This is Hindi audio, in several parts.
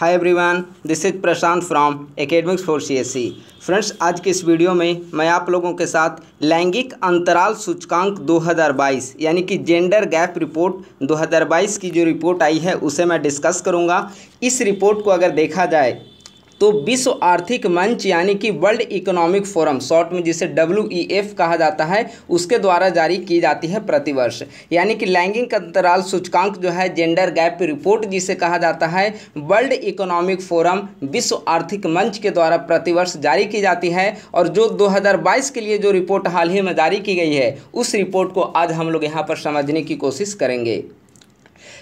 hi everyone this is Prashant from academics for CSC friends आज के इस वीडियो में मैं आप लोगों के साथ लैंगिक अंतराल सूचकांक 2022 यानी कि जेंडर गैप रिपोर्ट 2022 की जो रिपोर्ट आई है उसे मैं डिस्कस करूंगा इस रिपोर्ट को अगर देखा जाए तो विश्व आर्थिक मंच यानी कि वर्ल्ड इकोनॉमिक फोरम शॉर्ट में जिसे डब्ल्यू e कहा जाता है उसके द्वारा जारी की जाती है प्रतिवर्ष यानी कि लैंगिक अंतराल सूचकांक जो है जेंडर गैप रिपोर्ट जिसे कहा जाता है वर्ल्ड इकोनॉमिक फोरम विश्व आर्थिक मंच के द्वारा प्रतिवर्ष जारी की जाती है और जो दो के लिए जो रिपोर्ट हाल ही में जारी की गई है उस रिपोर्ट को आज हम लोग यहाँ पर समझने की कोशिश करेंगे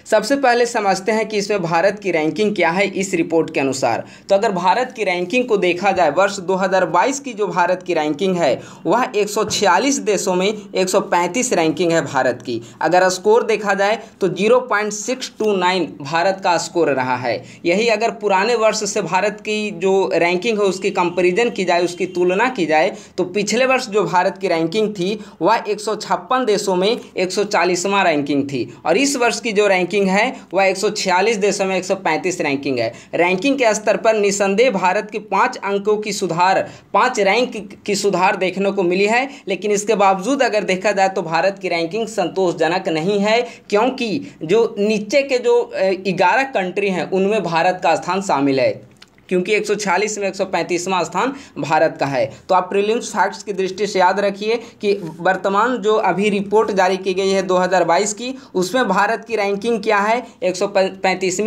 सबसे पहले समझते हैं कि इसमें भारत की रैंकिंग क्या है इस रिपोर्ट के अनुसार तो अगर भारत की रैंकिंग को देखा जाए वर्ष 2022 की जो भारत की रैंकिंग है वह 146 देशों में 135 रैंकिंग है भारत की अगर स्कोर देखा जाए तो 0.629 भारत का स्कोर रहा है यही अगर पुराने वर्ष से भारत की जो रैंकिंग है उसकी कंपेरिजन की जाए उसकी तुलना की जाए तो पिछले वर्ष जो भारत की रैंकिंग थी वह एक देशों में एक रैंकिंग थी और इस वर्ष की जो रैंकिंग रैंकिंग है वह 146 देशों में 135 रैंकिंग है रैंकिंग के स्तर पर निसंदेह भारत की पाँच अंकों की सुधार पाँच रैंक की सुधार देखने को मिली है लेकिन इसके बावजूद अगर देखा जाए तो भारत की रैंकिंग संतोषजनक नहीं है क्योंकि जो नीचे के जो ग्यारह कंट्री हैं उनमें भारत का स्थान शामिल है क्योंकि 146 में एक स्थान भारत का है तो आप प्रिलिम्स फैक्ट्स की दृष्टि से याद रखिए कि वर्तमान जो अभी रिपोर्ट जारी की गई है 2022 की उसमें भारत की रैंकिंग क्या है एक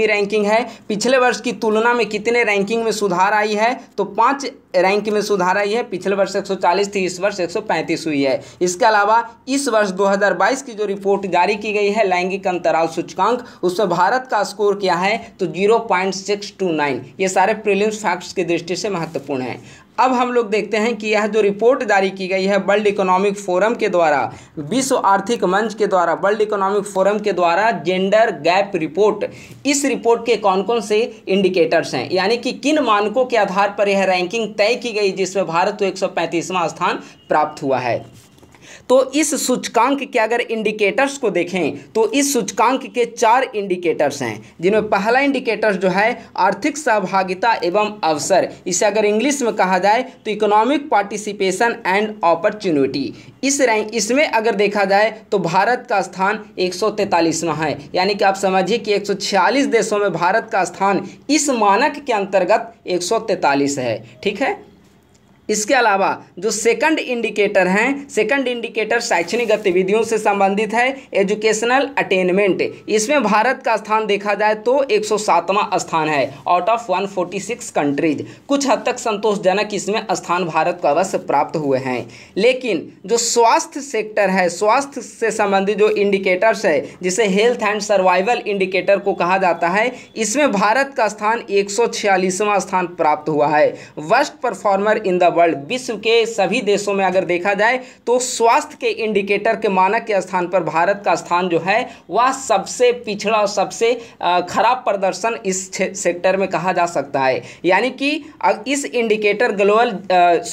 रैंकिंग है पिछले वर्ष की तुलना में कितने रैंकिंग में सुधार आई है तो पाँच रैंक में सुधार आई है पिछले वर्ष 140 थी इस वर्ष 135 हुई है इसके अलावा इस वर्ष 2022 की जो रिपोर्ट जारी की गई है लैंगिक अंतराल सूचकांक उसमें भारत का स्कोर क्या है तो 0.629 ये सारे प्रीलिम्स फैक्ट्स की दृष्टि से महत्वपूर्ण है अब हम लोग देखते हैं कि यह जो रिपोर्ट जारी की गई है वर्ल्ड इकोनॉमिक फोरम के द्वारा विश्व आर्थिक मंच के द्वारा वर्ल्ड इकोनॉमिक फोरम के द्वारा जेंडर गैप रिपोर्ट इस रिपोर्ट के कौन कौन से इंडिकेटर्स हैं यानी कि किन मानकों के आधार पर यह रैंकिंग तय की गई जिसमें भारत को एक स्थान प्राप्त हुआ है तो इस सूचकांक के अगर इंडिकेटर्स को देखें तो इस सूचकांक के चार इंडिकेटर्स हैं जिनमें पहला इंडिकेटर जो है आर्थिक सहभागिता एवं अवसर इसे अगर इंग्लिश में कहा जाए तो इकोनॉमिक पार्टिसिपेशन एंड अपॉर्चुनिटी इस रैंक इसमें अगर देखा जाए तो भारत का स्थान एक है यानी कि आप समझिए कि एक देशों में भारत का स्थान इस मानक के अंतर्गत एक है ठीक है इसके अलावा जो सेकंड इंडिकेटर हैं सेकंड इंडिकेटर शैक्षणिक गतिविधियों से संबंधित है एजुकेशनल अटेनमेंट इसमें भारत का स्थान देखा जाए तो एक स्थान है आउट ऑफ 146 कंट्रीज कुछ हद तक संतोषजनक इसमें स्थान भारत को अवश्य प्राप्त हुए हैं लेकिन जो स्वास्थ्य सेक्टर है स्वास्थ्य से संबंधित जो इंडिकेटर्स है जिसे हेल्थ एंड सर्वाइवल इंडिकेटर को कहा जाता है इसमें भारत का स्थान एक स्थान प्राप्त हुआ है worst performer in the world विश्व के सभी देशों में अगर देखा जाए तो स्वास्थ्य के इंडिकेटर के मानक के स्थान पर भारत का स्थान जो है वह सबसे पिछड़ा और सबसे खराब प्रदर्शन इस सेक्टर में कहा जा सकता है यानी कि इस indicator global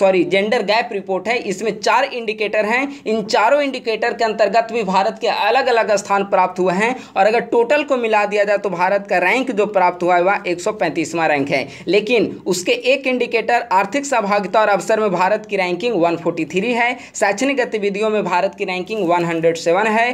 sorry gender gap report है इसमें चार इंडिकेटर हैं इन चारों इंडिकेटर के अंतर्गत भी भारत के अलग अलग स्थान प्राप्त हुए हैं और अगर टोटल को मिला दिया जाए तो भारत का रैंक जो प्राप्त हुआ है वह एक रैंक है लेकिन उसके एक इंडिकेटर आर्थिक सहभागिता और अवसर में भारत की रैंकिंग 143 है शैक्षणिक गतिविधियों में भारत की रैंकिंग 107 है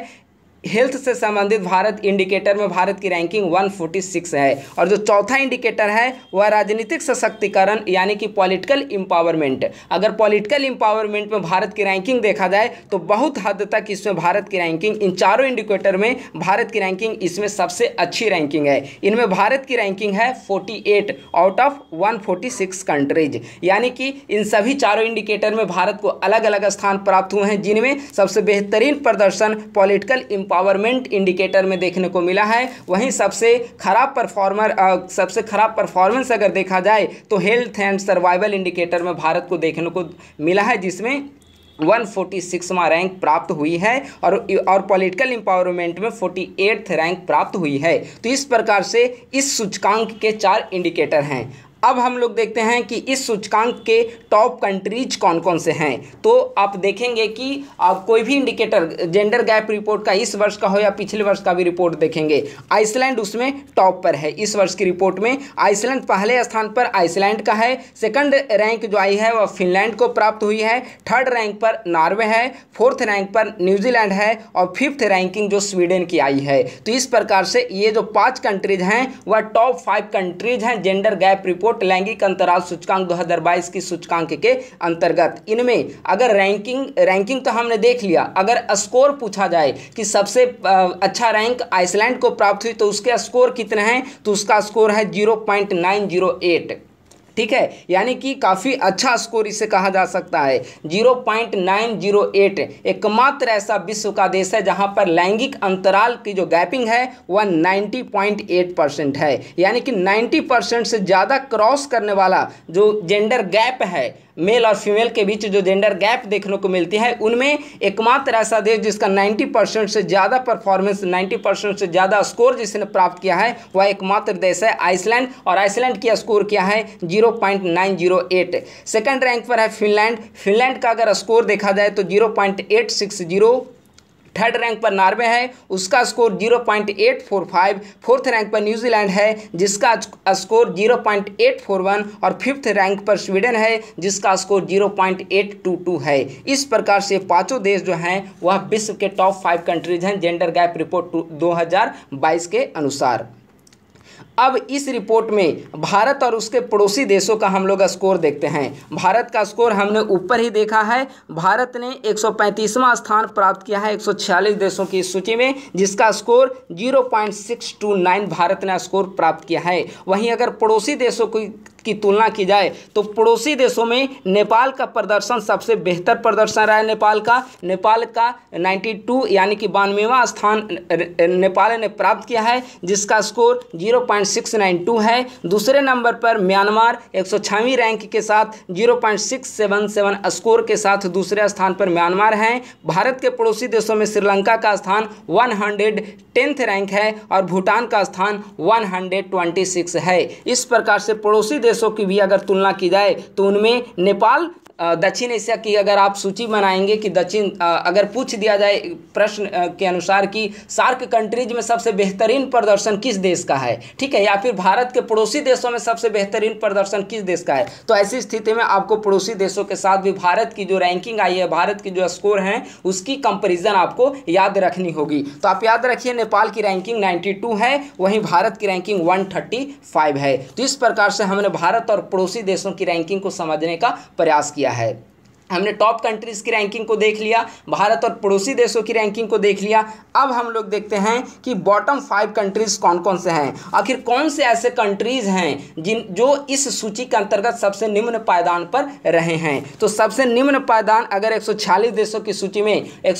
हेल्थ से संबंधित भारत इंडिकेटर में भारत की रैंकिंग 146 है और जो चौथा इंडिकेटर है वह राजनीतिक सशक्तिकरण यानी कि पॉलिटिकल इम्पावरमेंट अगर पॉलिटिकल इम्पावरमेंट में भारत की रैंकिंग देखा जाए तो बहुत हद तक इसमें भारत की रैंकिंग इन चारों इंडिकेटर में भारत की रैंकिंग इसमें सबसे अच्छी रैंकिंग है इनमें भारत की रैंकिंग है forty out of one countries यानी कि इन सभी चारों इंडिकेटर में भारत को अलग अलग स्थान प्राप्त हुए हैं जिनमें सबसे बेहतरीन प्रदर्शन पॉलिटिकल इम्पावरमेंट इंडिकेटर में देखने को मिला है वहीं सबसे खराब परफॉर्मर सबसे खराब परफॉर्मेंस अगर देखा जाए तो हेल्थ एंड सर्वाइवल इंडिकेटर में भारत को देखने को मिला है जिसमें वन फोर्टी सिक्सवा रैंक प्राप्त हुई है और और पॉलिटिकल एम्पावरमेंट में फोर्टी रैंक प्राप्त हुई है तो इस प्रकार से इस सूचकांक के चार इंडिकेटर हैं अब हम लोग देखते हैं कि इस सूचकांक के टॉप कंट्रीज कौन कौन से हैं तो आप देखेंगे कि आप कोई भी इंडिकेटर जेंडर गैप रिपोर्ट का इस वर्ष का हो या पिछले वर्ष का भी रिपोर्ट देखेंगे आइसलैंड उसमें टॉप पर है इस वर्ष की रिपोर्ट में आइसलैंड पहले स्थान पर आइसलैंड का है सेकंड रैंक जो आई है वह फिनलैंड को प्राप्त हुई है थर्ड रैंक पर नॉर्वे है फोर्थ रैंक पर न्यूजीलैंड है और फिफ्थ रैंकिंग जो स्वीडन की आई है तो इस प्रकार से ये जो पाँच कंट्रीज हैं वह टॉप फाइव कंट्रीज हैं जेंडर गैप रिपोर्ट रिपोर्ट लैंगिक अंतराल सूचकांक 2022 की सूचकांक के अंतर्गत इनमें अगर रैंकिंग रैंकिंग तो हमने देख लिया अगर स्कोर पूछा जाए कि सबसे अच्छा रैंक आइसलैंड को प्राप्त हुई तो उसके स्कोर कितने हैं तो उसका स्कोर है zero point nine zero eight ठीक है यानी कि काफ़ी अच्छा स्कोर इसे कहा जा सकता है 0.908 एकमात्र ऐसा विश्व का देश है जहां पर लैंगिक अंतराल की जो गैपिंग है वह 90.8 परसेंट है यानी कि 90 परसेंट से ज़्यादा क्रॉस करने वाला जो जेंडर गैप है मेल और फीमेल के बीच जो जेंडर गैप देखने को मिलती है उनमें एकमात्र ऐसा देश जिसका 90 परसेंट से ज़्यादा परफॉर्मेंस 90 परसेंट से ज़्यादा स्कोर जिसने प्राप्त किया है वह एकमात्र देश है आइसलैंड और आइसलैंड की स्कोर क्या है 0.908 सेकंड रैंक पर है फिनलैंड फिनलैंड का अगर स्कोर देखा जाए तो जीरो थर्ड रैंक पर नॉर्वे है उसका score zero point eight four five fourth rank पर न्यूजीलैंड है जिसका score zero point eight four one और फिफ्थ रैंक पर स्वीडन है जिसका score zero point eight two two है इस प्रकार से पाँचों देश जो हैं वह विश्व के टॉप फाइव कंट्रीज हैं जेंडर गैप रिपोर्ट 2022 के अनुसार अब इस रिपोर्ट में भारत और उसके पड़ोसी देशों का हम लोग स्कोर देखते हैं भारत का स्कोर हमने ऊपर ही देखा है भारत ने 135वां स्थान प्राप्त किया है 146 देशों की सूची में जिसका स्कोर 0.629 भारत ने स्कोर प्राप्त किया है वहीं अगर पड़ोसी देशों की की तुलना की जाए तो पड़ोसी देशों में नेपाल का प्रदर्शन सबसे बेहतर प्रदर्शन रहा है नेपाल का नेपाल का 92 यानी कि बानवेवा स्थान नेपाल ने प्राप्त किया है जिसका स्कोर 0.692 है दूसरे नंबर पर म्यांमार एक रैंक के साथ 0.677 स्कोर के साथ दूसरे स्थान पर म्यांमार हैं भारत के पड़ोसी देशों में श्रीलंका का स्थान वन रैंक है और भूटान का स्थान वन है इस प्रकार से पड़ोसी देश देशों की भी अगर तुलना की जाए तो उनमें नेपाल दक्षिण एशिया की अगर आप सूची बनाएंगे कि दक्षिण अगर पूछ दिया जाए प्रश्न के अनुसार कि सार्क कंट्रीज में सबसे बेहतरीन प्रदर्शन किस देश का है ठीक है या फिर भारत के पड़ोसी देशों में सबसे बेहतरीन प्रदर्शन किस देश का है तो ऐसी स्थिति में आपको पड़ोसी देशों के साथ भी भारत की जो रैंकिंग आई है भारत की जो स्कोर हैं उसकी कंपेरिजन आपको याद रखनी होगी तो आप याद रखिए नेपाल की रैंकिंग नाइन्टी है वहीं भारत की रैंकिंग वन है तो इस प्रकार से हमने भारत और पड़ोसी देशों की रैंकिंग को समझने का प्रयास किया है हमने टॉप कंट्रीज़ की रैंकिंग को देख लिया भारत और पड़ोसी देशों की रैंकिंग को देख लिया अब हम लोग देखते हैं कि बॉटम फाइव कंट्रीज़ कौन कौन से हैं आखिर कौन से ऐसे कंट्रीज़ हैं जिन जो इस सूची के अंतर्गत सबसे निम्न पायदान पर रहे हैं तो सबसे निम्न पायदान अगर एक देशों की सूची में एक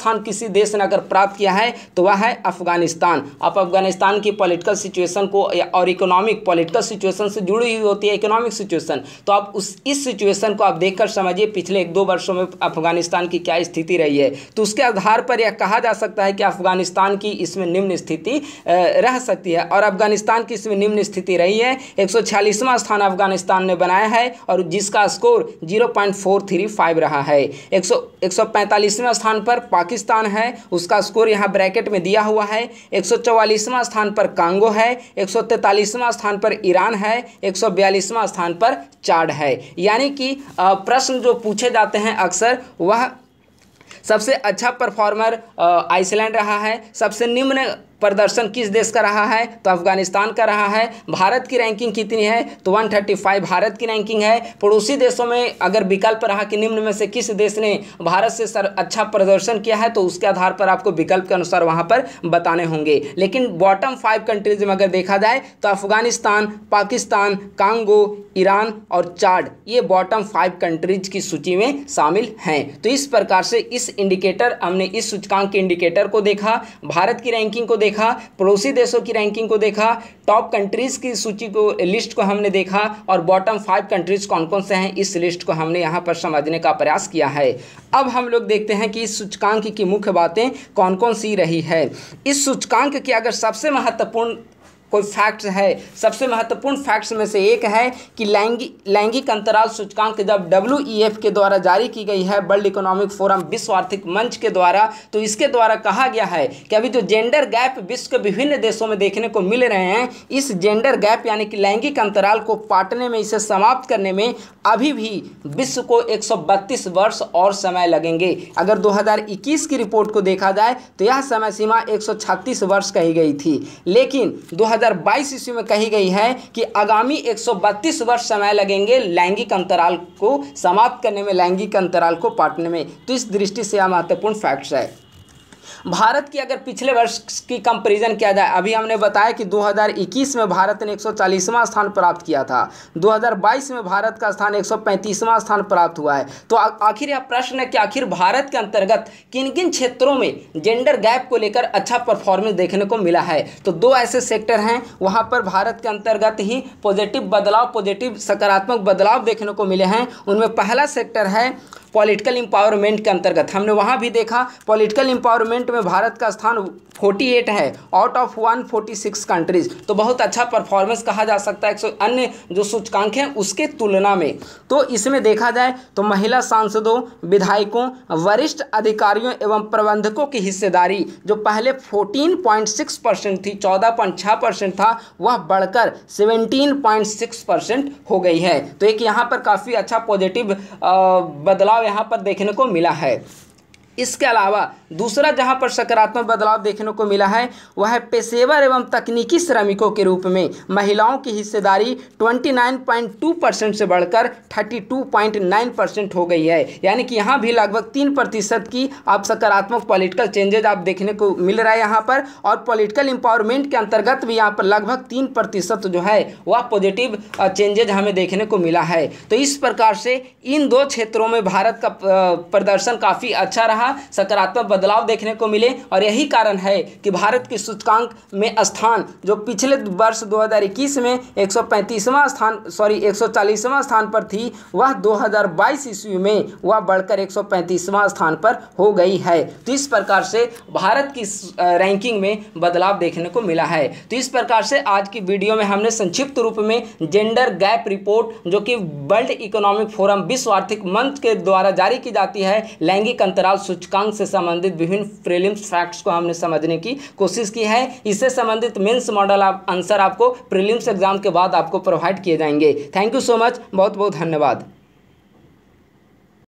स्थान किसी देश ने अगर प्राप्त किया है तो वह है अफगानिस्तान आप अफगानिस्तान की पॉलिटिकल सिचुएशन को और इकोनॉमिक पॉलिटिकल सिचुएशन से जुड़ी हुई होती है इकोनॉमिक सिचुएशन तो आप उस इस सिचुएशन को आप देखकर समझिए समझिए पिछले एक दो वर्षों में अफगानिस्तान की क्या स्थिति रही है तो उसके आधार पर यह कहा जा सकता है कि अफगानिस्तान की इसमें निम्न स्थिति रह सकती है और अफगानिस्तान की इसमें निम्न स्थिति रही है एक स्थान अफगानिस्तान ने बनाया है और जिसका स्कोर जीरो रहा है एक पैंतालीसवें स्थान पर पाकिस्तान है उसका स्कोर यहाँ ब्रैकेट में दिया हुआ है 144वां स्थान पर कांगो है 143वां स्थान पर ईरान है 142वां स्थान पर चाड है यानी कि प्रश्न जो पूछे जाते हैं अक्सर वह सबसे अच्छा परफॉर्मर आइसलैंड रहा है सबसे निम्न प्रदर्शन किस देश का रहा है तो अफगानिस्तान का रहा है भारत की रैंकिंग कितनी है तो 135 भारत की रैंकिंग है पड़ोसी देशों में अगर विकल्प रहा कि निम्न में से किस देश ने भारत से सर अच्छा प्रदर्शन किया है तो उसके आधार पर आपको विकल्प के अनुसार वहाँ पर बताने होंगे लेकिन बॉटम फाइव कंट्रीज में अगर देखा जाए तो अफगानिस्तान पाकिस्तान कांगो ईरान और चाड ये बॉटम फाइव कंट्रीज की सूची में शामिल हैं तो इस प्रकार से इस इंडिकेटर हमने इस सूचकांक के इंडिकेटर को देखा भारत की रैंकिंग को देखा देखा पड़ोसी देशों की रैंकिंग को देखा टॉप कंट्रीज़ की सूची को लिस्ट को हमने देखा और बॉटम फाइव कंट्रीज़ कौन कौन से हैं इस लिस्ट को हमने यहाँ पर समझने का प्रयास किया है अब हम लोग देखते हैं कि इस सूचकांक की मुख्य बातें कौन कौन सी रही है इस सूचकांक की अगर सबसे महत्वपूर्ण कोई फैक्ट्स है सबसे महत्वपूर्ण फैक्ट्स में से एक है कि लैंगिक लैंगिक अंतराल सूचकांक जब डब्ल्यू e के द्वारा जारी की गई है वर्ल्ड इकोनॉमिक फोरम विश्व आर्थिक मंच के द्वारा तो इसके द्वारा कहा गया है कि अभी जो जेंडर गैप विश्व के विभिन्न देशों में देखने को मिल रहे हैं इस जेंडर गैप यानी कि लैंगिक अंतराल को पाटने में इसे समाप्त करने में अभी भी विश्व को एक वर्ष और समय लगेंगे अगर दो की रिपोर्ट को देखा जाए तो यह समय सीमा एक वर्ष कही गई थी लेकिन 2000 2022 ईस्वी में कही गई है कि आगामी 132 वर्ष समय लगेंगे लैंगिक अंतराल को समाप्त करने में लैंगिक अंतराल को पाटने में तो इस दृष्टि से यह महत्वपूर्ण फैक्ट्स है भारत की अगर पिछले वर्ष की कंपेरिजन किया जाए अभी हमने बताया कि 2021 में भारत ने 140वां स्थान प्राप्त किया था 2022 में भारत का स्थान 135वां स्थान प्राप्त हुआ है तो आखिर यह प्रश्न है कि आखिर भारत के अंतर्गत किन किन क्षेत्रों में जेंडर गैप को लेकर अच्छा परफॉर्मेंस देखने को मिला है तो दो ऐसे सेक्टर हैं वहाँ पर भारत के अंतर्गत ही पॉजिटिव बदलाव पॉजिटिव सकारात्मक बदलाव देखने को मिले हैं उनमें पहला सेक्टर है पॉलिटिकल एम्पावरमेंट के अंतर्गत हमने वहाँ भी देखा पॉलिटिकल एम्पावरमेंट में भारत का स्थान फोर्टी एट है out of one forty six countries तो बहुत अच्छा परफॉर्मेंस कहा जा सकता है एक अन्य जो सूचकांक हैं उसके तुलना में तो इसमें देखा जाए तो महिला सांसदों विधायकों वरिष्ठ अधिकारियों एवं प्रबंधकों की हिस्सेदारी जो पहले फोर्टीन पॉइंट सिक्स परसेंट थी चौदह पॉइंट छः परसेंट था वह बढ़कर सेवनटीन पॉइंट सिक्स परसेंट हो गई है तो एक यहाँ पर काफ़ी अच्छा पॉजिटिव बदलाव यहाँ पर देखने को मिला है इसके अलावा दूसरा जहां पर सकारात्मक बदलाव देखने को मिला है वह है पेशेवर एवं तकनीकी श्रमिकों के रूप में महिलाओं की हिस्सेदारी 29.2 परसेंट से बढ़कर 32.9 परसेंट हो गई है यानी कि यहां भी लगभग तीन प्रतिशत की आप सकारात्मक पॉलिटिकल चेंजेज आप देखने को मिल रहा है यहाँ पर और पॉलिटिकल एम्पावरमेंट के अंतर्गत भी यहाँ पर लगभग तीन प्रतिशत जो है वह पॉजिटिव चेंजेज हमें देखने को मिला है तो इस प्रकार से इन दो क्षेत्रों में भारत का प्रदर्शन काफ़ी अच्छा रहा रहा सकारात्मक बदलाव देखने को मिले और यही कारण है कि भारत के सूचकांक में स्थान जो पिछले वर्ष 2021 में 135वां स्थान सॉरी 140वां स्थान पर थी वह 2022 ईस्वी में वह बढ़कर 135वां स्थान पर हो गई है तो इस प्रकार से भारत की रैंकिंग में बदलाव देखने को मिला है तो इस प्रकार से आज की वीडियो में हमने संक्षिप्त रूप में जेंडर गैप रिपोर्ट जो कि वर्ल्ड इकोनॉमिक फोरम विश्व आर्थिक मंच के द्वारा जारी की जाती है लैंगिक अंतराल सूचकांक से संबंधित विभिन्न प्रीलिम्स फैक्ट्स को हमने समझने की कोशिश की है इससे संबंधित मेंस मॉडल आप आंसर आपको प्रीलिम्स एग्जाम के बाद आपको प्रोवाइड किए जाएंगे थैंक यू सो मच बहुत बहुत धन्यवाद